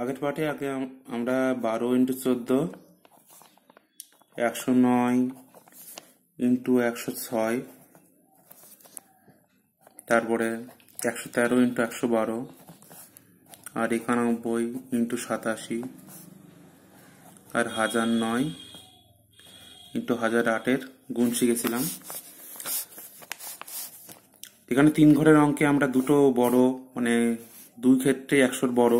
আগের পাঠে আগে আমরা বারো ইন্টু চোদ্দ একশো নয় ইন্টু একশো ছয় তারপরে একশো তেরো ইন্টু একশো বারো আর একানব্বই ইন্টু সাতাশি আর হাজার নয় ইন্টু হাজার আটের গুণ শিখেছিলাম এখানে তিন ঘরের অঙ্কে আমরা দুটো বড় মানে দুই ক্ষেত্রে একশোর বড়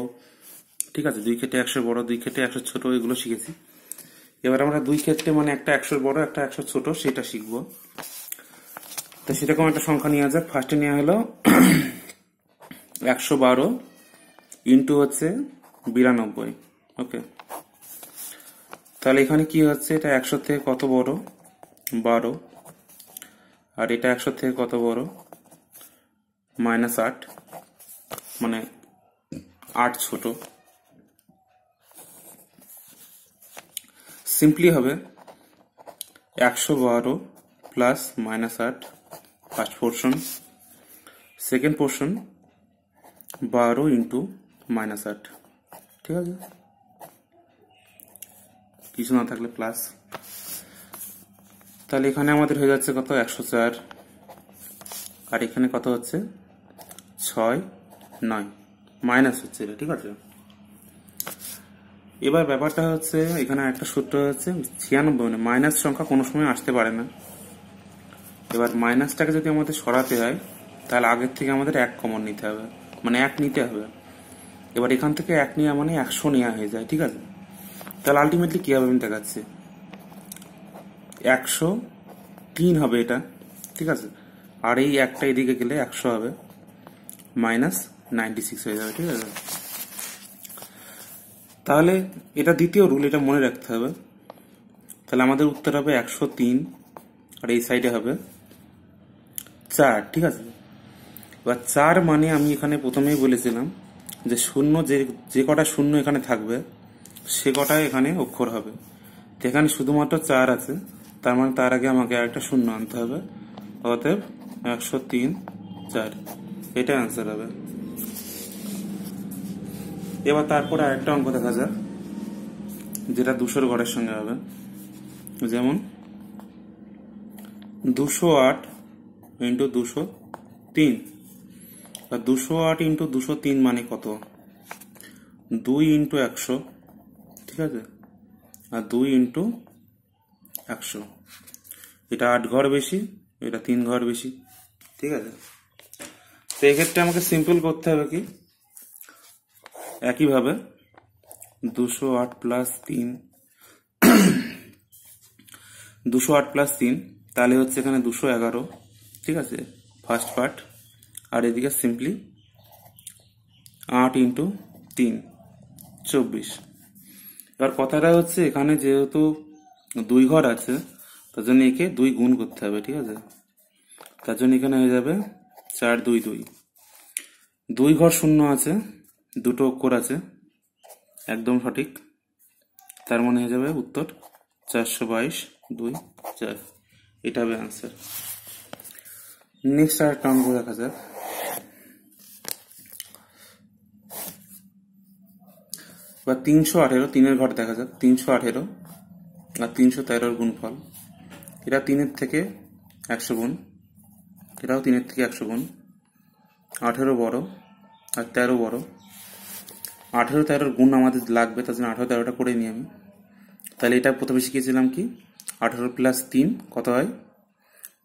ঠিক আছে দুই ক্ষেত্রে একশো বড় দুই ক্ষেত্রে একশো ছোট এগুলো শিখেছি এবার আমরা দুই ক্ষেত্রে মানে একটা একশো বড় একটা একশো ছোট সেটা শিখব তো সেরকম একটা সংখ্যা নেওয়া যাক ফার্স্টে নেওয়া হলো একশো বারো ইন্টু হচ্ছে বিরানব্বই ওকে তাহলে এখানে কি হচ্ছে এটা একশো থেকে কত বড় বারো আর এটা একশো থেকে কত বড় মাইনাস আট মানে আট ছোট সিম্পলি হবে একশো বারো প্লাস মাইনাস আট ফার্স্ট পোর্শন সেকেন্ড পোর্শন বারো ইন্টু মাইনাস আট ঠিক আছে কিছু না থাকলে প্লাস তাহলে এখানে আমাদের হয়ে যাচ্ছে কত একশো চার আর এখানে কত হচ্ছে ছয় নয় মাইনাস হচ্ছে এটা ঠিক আছে এবার ব্যাপারটা হচ্ছে এখানে একটা সূত্র হচ্ছে ছিয়ানব্বই মানে মাইনাস সংখ্যা কোনো সময় আসতে পারে না এবার মাইনাসটাকে যদি আমাদের সরাতে হয় তাহলে আগের থেকে আমাদের এক কমন নিতে হবে মানে এক নিতে হবে এবার এখান থেকে এক নেওয়া মানে একশো নেওয়া হয়ে যায় ঠিক আছে তাহলে আলটিমেটলি কী হবে আমি দেখাচ্ছি একশো তিন হবে এটা ঠিক আছে আর এই একটা এদিকে গেলে একশো হবে মাইনাস নাইনটি সিক্স হয়ে যাবে ঠিক আছে তাহলে এটা দ্বিতীয় রুল এটা মনে রাখতে হবে তাহলে আমাদের উত্তর হবে একশো তিন আর এই সাইডে হবে চার ঠিক আছে এবার চার মানে আমি এখানে প্রথমেই বলেছিলাম যে শূন্য যে যে কটা শূন্য এখানে থাকবে সে কটা এখানে অক্ষর হবে এখানে শুধুমাত্র চার আছে তার মানে তার আগে আমাকে আরেকটা শূন্য আনতে হবে অতএব একশো তিন চার এটা অ্যান্সার হবে এবার তারপরে আরেকটা অঙ্ক দেখা যাক যেটা দুশোর গড়ের সঙ্গে হবে যেমন দুশো আট ইন্টু দুশো তিন আর দুশো আট ইন্টু দুশো তিন মানে কত দুই ইন্টু একশো ঠিক আছে আর দুই ইন্টু একশো এটা আট ঘর বেশি এটা তিন ঘর বেশি ঠিক আছে তো এক্ষেত্রে আমাকে সিম্পল করতে হবে কি একইভাবে দুশো আট প্লাস তিন দুশো আট প্লাস তিন তাহলে হচ্ছে এখানে দুশো এগারো ঠিক আছে ফার্স্ট পার্ট আর এদিকে সিম্পলি আট ইন্টু তিন চব্বিশ এবার কথাটা হচ্ছে এখানে যেহেতু দুই ঘর আছে তার জন্য একে দুই গুণ করতে হবে ঠিক আছে তার জন্য এখানে হয়ে যাবে চার দুই দুই দুই ঘর শূন্য আছে দুটো অক্ষর আছে একদম সঠিক তার মানে হয়ে যাবে উত্তর চারশো বাইশ দুই চার এটা হবে আনসার নেক্সট আরেকটা অঙ্ক দেখা যাক বা তিনশো আঠেরো তিনের ঘর দেখা যাক তিনশো আঠেরো আর তিনশো তেরোর গুণফল এটা তিনের থেকে একশো গুণ এটাও তিনের থেকে একশো গুণ আঠেরো বড় আর তেরো বড় আঠেরো তেরোর গুণ আমাদের লাগবে তার জন্য আঠেরো তেরোটা করে নিই আমি তাহলে এটা প্রথমে শিখেছিলাম কি আঠেরো প্লাস তিন কত হয়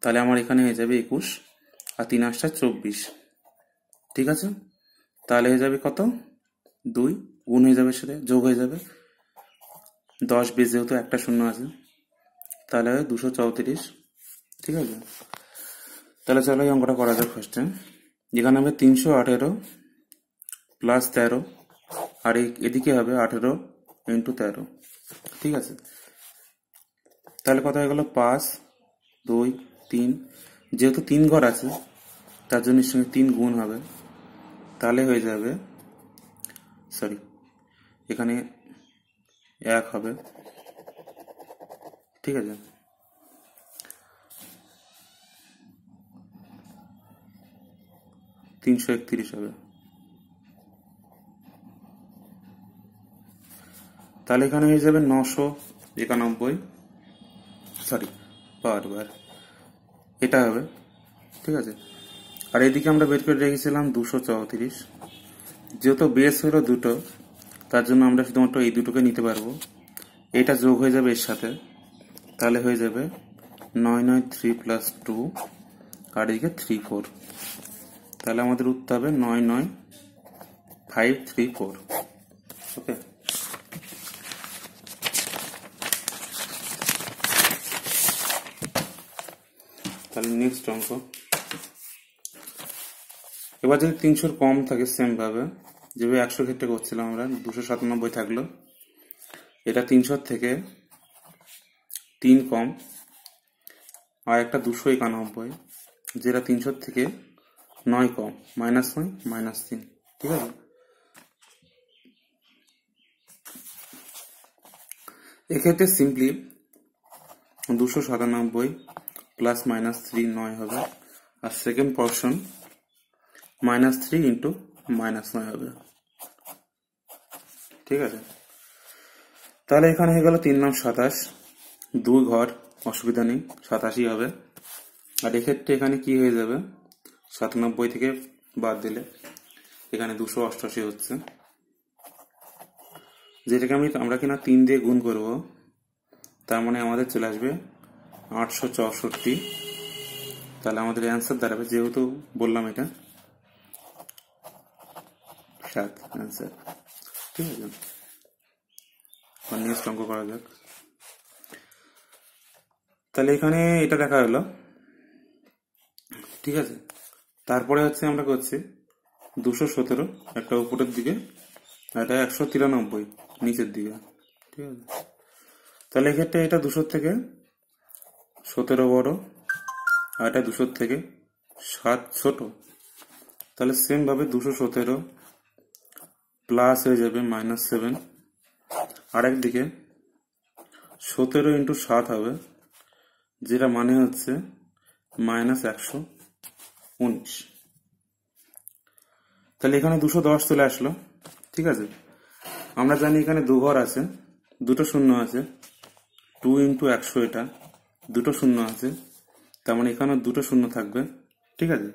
তাহলে আমার এখানে হয়ে যাবে একুশ আর তিন আটটা চব্বিশ ঠিক আছে তাহলে হয়ে যাবে কত দুই গুণ হয়ে যাবে সাথে যোগ হয়ে যাবে দশ বিশ যেহেতু একটা শূন্য আছে তাহলে হয় দুশো চৌত্রিশ ঠিক আছে তাহলে চলো এই অঙ্কটা করা যাক ফার্স্টে যেখানে হবে তিনশো আঠেরো প্লাস তেরো আর এদিকে হবে আঠেরো ইন্টু তেরো ঠিক আছে তাহলে কথা হয়ে গেল পাঁচ দুই তিন যেহেতু তিন ঘর আছে তার জন্য সঙ্গে তিন গুণ হবে তাহলে হয়ে যাবে সরি এখানে এক হবে ঠিক আছে তিনশো একত্রিশ হবে তাহলে এখানে হয়ে যাবে নশো একানব্বই সরি পার বার এটা হবে ঠিক আছে আর এদিকে আমরা বের করে রেখেছিলাম দুশো চৌত্রিশ যেহেতু বেস হলো দুটো তার জন্য আমরা শুধুমাত্র এই দুটোকে নিতে পারবো এটা যোগ হয়ে যাবে এর সাথে তাহলে হয়ে যাবে নয় নয় থ্রি প্লাস টু আর এদিকে থ্রি ফোর তাহলে আমাদের উত্তর হবে নয় নয় five three four okay next অঙ্ক এবার যদি তিনশোর কম থাকে সেমভাবে যেভাবে একশো ক্ষেত্রে করছিলাম আমরা দুশো সাতানব্বই থাকলো এটা তিনশোর থেকে তিন কম আর একটা দুশো একানব্বই যেটা তিনশোর থেকে নয় কম মাইনাস নয় মাইনাস তিন ঠিক আছে এক্ষেত্রে সিম্পলি দুশো সাতানব্বই প্লাস মাইনাস থ্রি নয় হবে আর second portion minus three into minus নয় হবে ঠিক আছে তাহলে এখানে হয়ে গেল তিন নাম সাতাশ দুই ঘর অসুবিধা নেই সাতাশই হবে আর এক্ষেত্রে এখানে কি হয়ে যাবে সাতানব্বই থেকে বাদ দিলে এখানে দুশো অষ্টআশি হচ্ছে যেটাকে আমি আমরা কিনা তিন দিয়ে গুণ করব তার মানে আমাদের চলে আসবে আটশো চৌষট্টি তাহলে আমাদের অ্যান্সার দাঁড়াবে যেহেতু বললাম এটা সাত অ্যান্সার ঠিক আছে নেক্সট অঙ্ক করা যাক তাহলে এখানে এটা দেখা হলো ঠিক আছে তারপরে হচ্ছে আমরা করছি দুশো সতেরো একটা উপরের দিকে এটা একশো তিরানব্বই নিচের দিকে ঠিক আছে তাহলে এক্ষেত্রে এটা দুশোর থেকে সতেরো বড় আর এটা দুশোর থেকে সাত ছোট তাহলে সেমভাবে দুশো সতেরো প্লাস হয়ে যাবে মাইনাস সেভেন আর একদিকে সতেরো ইন্টু সাত হবে যেটা মানে হচ্ছে মাইনাস একশো উনিশ তাহলে এখানে দুশো দশ চলে আসলো ঠিক আছে আমরা জানি এখানে দু ঘর আছে দুটো শূন্য আছে টু ইন্টু একশো এটা দুটো শূন্য আছে তার মানে এখানে দুটো শূন্য থাকবে ঠিক আছে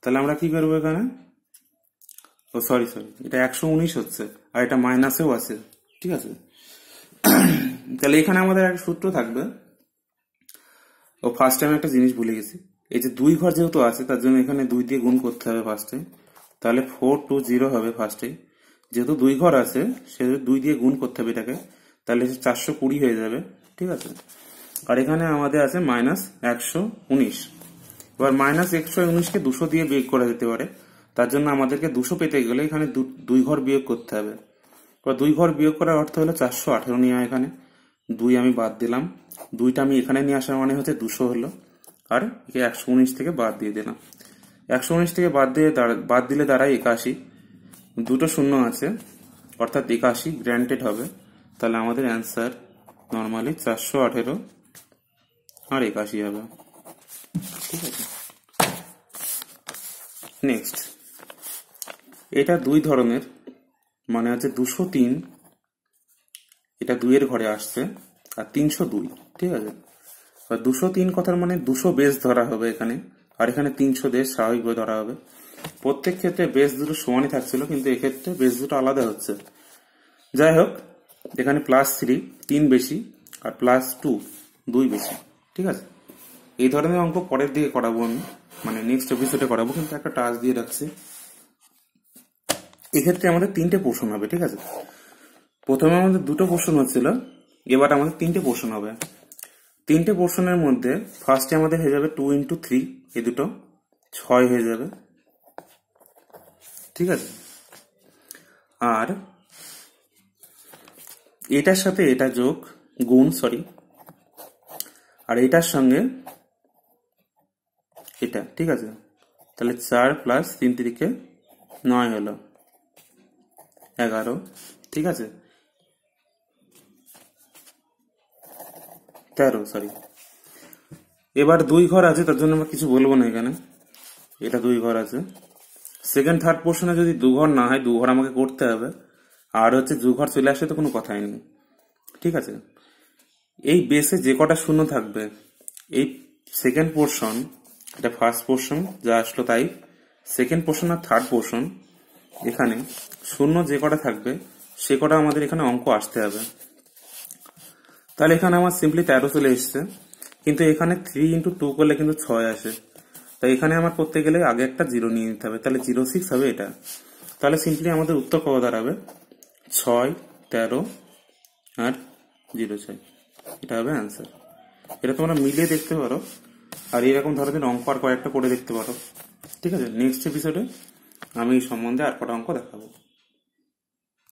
তাহলে আমরা কি করবো এখানে ও সরি সরি এটা একশো উনিশ হচ্ছে আর এটা মাইনাসেও আছে ঠিক আছে তাহলে এখানে আমাদের একটা সূত্র থাকবে ও ফার্স্ট টাইম একটা জিনিস ভুলে গেছি এই যে দুই ঘর যেহেতু আছে তার জন্য এখানে দুই দিয়ে গুণ করতে হবে ফার্স্টে তাহলে ফোর টু জিরো হবে ফার্স্টে যেহেতু দুই ঘর আছে সেহেতু দুই দিয়ে গুণ করতে হবে এটাকে তাহলে চারশো কুড়ি হয়ে যাবে ঠিক আছে আর এখানে আমাদের আছে মাইনাস একশো উনিশ এবার মাইনাস একশো উনিশকে দুশো দিয়ে বিয়োগ করা যেতে পারে তার জন্য আমাদেরকে দুশো পেতে গেলে এখানে দুই ঘর বিয়োগ করতে হবে এবার দুই ঘর বিয়োগ করার অর্থ হলো চারশো আঠেরো নিয়ে এখানে দুই আমি বাদ দিলাম দুইটা আমি এখানে নিয়ে আসার মানে হচ্ছে দুশো হলো আর একে একশো উনিশ থেকে বাদ দিয়ে দিলাম একশো উনিশ থেকে বাদ দিয়ে বাদ দিলে দাঁড়ায় একাশি দুটো শূন্য আছে অর্থাৎ একাশি গ্র্যান্টেড হবে তাহলে আমাদের অ্যান্সার নর্মালি চারশো আঠেরো আরে কাশি যাবে ঠিক আছে নেক্সট এটা দুই ধরনের মানে আছে দুশো তিন এটা দুইয়ের ঘরে আসছে আর তিনশো দুই ঠিক আছে আর দুশো তিন কথার মানে দুশো বেশ ধরা হবে এখানে আর এখানে তিনশো দেশ স্বাভাবিকভাবে ধরা হবে প্রত্যেক ক্ষেত্রে বেশ দুটো সমানই থাকছিল কিন্তু এক্ষেত্রে বেশ দুটো আলাদা হচ্ছে যাই হোক এখানে প্লাস থ্রি তিন বেশি আর প্লাস টু দুই বেশি ঠিক আছে এই ধরনের অঙ্ক পরের দিকে করাবো আমি মানে নেক্সট এপিসোডে করাবো কিন্তু একটা টাস্ক দিয়ে রাখছি এক্ষেত্রে আমাদের তিনটে পোর্শন হবে ঠিক আছে প্রথমে আমাদের দুটো প্রশ্ন হচ্ছিল এবার আমাদের তিনটে প্রশ্ন হবে তিনটে পোর্শনের মধ্যে ফার্স্টে আমাদের হয়ে যাবে টু ইন্টু থ্রি এই দুটো ছয় হয়ে যাবে ঠিক আছে আর এটার সাথে এটা যোগ গুণ সরি আর এটার সঙ্গে এটা ঠিক আছে তাহলে চার প্লাস তিন তিরিকে নয় হলো এগারো ঠিক আছে তেরো সরি এবার দুই ঘর আছে তার জন্য আমরা কিছু বলবো না এখানে এটা দুই ঘর আছে সেকেন্ড থার্ড পোর্শনে যদি দু ঘর না হয় দু ঘর আমাকে করতে হবে আর হচ্ছে দু ঘর চলে আসে তো কোনো কথাই নেই ঠিক আছে এই বেসে যে কটা শূন্য থাকবে এই সেকেন্ড পোর্শন এটা ফার্স্ট পোর্শন যা আসলো তাই সেকেন্ড পোর্শন আর থার্ড পোর্শন এখানে শূন্য যে কটা থাকবে সে কটা আমাদের এখানে অঙ্ক আসতে হবে তাহলে এখানে আমার সিম্পলি তেরো চলে এসছে কিন্তু এখানে থ্রি ইন্টু টু করলে কিন্তু ছয় আসে তাই এখানে আমার করতে গেলে আগে একটা জিরো নিয়ে নিতে হবে তাহলে জিরো সিক্স হবে এটা তাহলে সিম্পলি আমাদের উত্তর কত দাঁড়াবে ছয় তেরো আর জিরো ছয় এটা হবে অ্যান্সার এটা তোমরা মিলে দেখতে পারো আর এরকম ধরনের অঙ্ক আর কয়েকটা করে দেখতে পারো ঠিক আছে নেক্সট এপিসোডে আমি এই সম্বন্ধে আর কটা অঙ্ক দেখাবো